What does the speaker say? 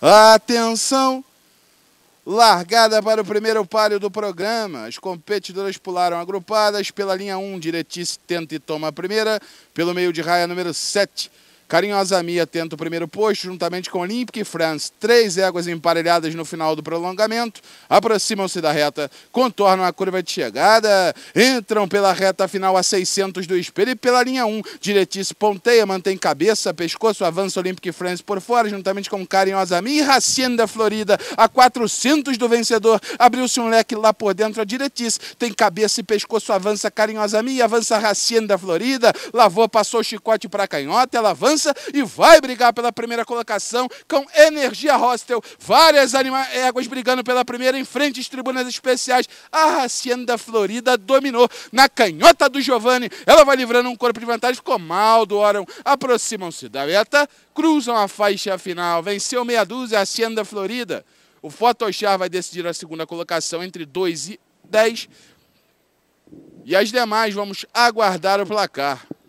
Atenção! Largada para o primeiro palio do programa. As competidoras pularam agrupadas pela linha 1, Diretice tenta e toma a primeira, pelo meio de raia número 7. Carinhosamente tenta o primeiro posto, juntamente com olympic France. Três éguas emparelhadas no final do prolongamento. Aproximam-se da reta, contornam a curva de chegada. Entram pela reta final a 600 do espelho e pela linha 1. Diretice ponteia, mantém cabeça, pescoço, avança olympic France por fora, juntamente com Carinhosamente e Racienda Florida. A 400 do vencedor, abriu-se um leque lá por dentro. A Diretice tem cabeça e pescoço, avança Carinhosamente, avança Racienda Florida. Lavou, passou o chicote para canhota, ela avança liderança e vai brigar pela primeira colocação com Energia Hostel. Várias éguas brigando pela primeira em frente às tribunas especiais. A Hacienda Florida dominou na canhota do Giovanni. Ela vai livrando um corpo de vantagem. Ficou mal do Oram. Aproximam-se da meta, cruzam a faixa final. Venceu meia dúzia a Hacienda Florida. O Photoshop vai decidir a segunda colocação entre 2 e 10. E as demais vamos aguardar o placar.